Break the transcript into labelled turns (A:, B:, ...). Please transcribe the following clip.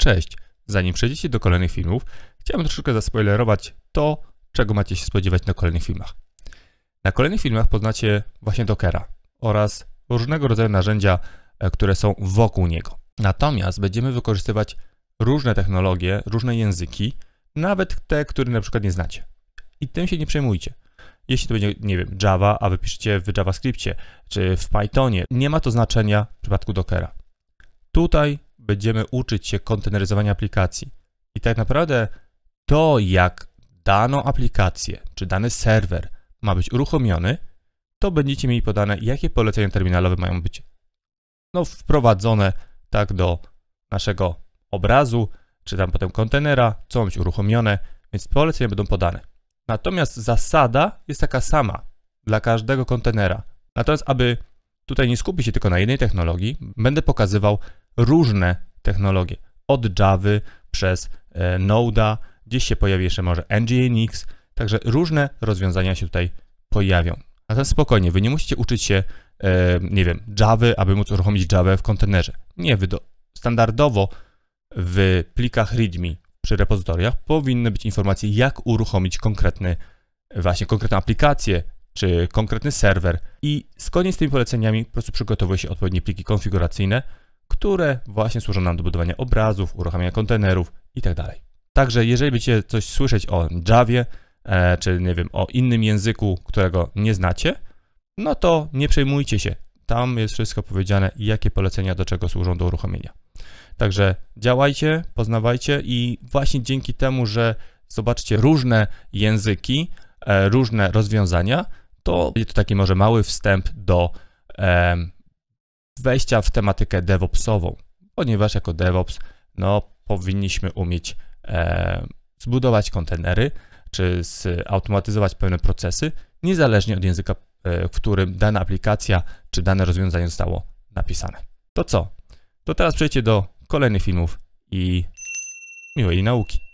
A: Cześć! Zanim przejdziecie do kolejnych filmów, chciałem troszeczkę zaspoilerować to, czego macie się spodziewać na kolejnych filmach. Na kolejnych filmach poznacie właśnie Dockera oraz różnego rodzaju narzędzia, e, które są wokół niego. Natomiast będziemy wykorzystywać różne technologie, różne języki, nawet te, których na przykład nie znacie. I tym się nie przejmujcie. Jeśli to będzie, nie wiem, Java, a wy piszecie w JavaScriptie czy w Pythonie, nie ma to znaczenia w przypadku Dockera. Tutaj będziemy uczyć się konteneryzowania aplikacji. I tak naprawdę to, jak daną aplikację czy dany serwer ma być uruchomiony, to będziecie mieli podane, jakie polecenia terminalowe mają być no, wprowadzone tak do naszego obrazu, czy tam potem kontenera, co ma być uruchomione, więc polecenia będą podane. Natomiast zasada jest taka sama dla każdego kontenera. Natomiast, aby tutaj nie skupić się tylko na jednej technologii, będę pokazywał, różne technologie. Od Java przez e, Node'a, gdzieś się pojawi jeszcze może Nginx, także różne rozwiązania się tutaj pojawią. teraz spokojnie, wy nie musicie uczyć się, e, nie wiem, Java, aby móc uruchomić Java w kontenerze. Nie, wy do, standardowo w plikach README przy repozytoriach powinny być informacje, jak uruchomić konkretny, właśnie konkretną aplikację czy konkretny serwer. I zgodnie z tymi poleceniami po prostu przygotowuje się odpowiednie pliki konfiguracyjne, które właśnie służą nam do budowania obrazów, uruchamiania kontenerów itd. Tak Także jeżeli będziecie coś słyszeć o Javie, e, czy nie wiem, o innym języku, którego nie znacie, no to nie przejmujcie się. Tam jest wszystko powiedziane, jakie polecenia do czego służą do uruchomienia. Także działajcie, poznawajcie i właśnie dzięki temu, że zobaczycie różne języki, e, różne rozwiązania, to będzie to taki może mały wstęp do e, wejścia w tematykę DevOpsową, ponieważ jako DevOps no, powinniśmy umieć e, zbudować kontenery czy zautomatyzować pewne procesy, niezależnie od języka, e, w którym dana aplikacja czy dane rozwiązanie zostało napisane. To co? To teraz przejdźcie do kolejnych filmów i miłej nauki.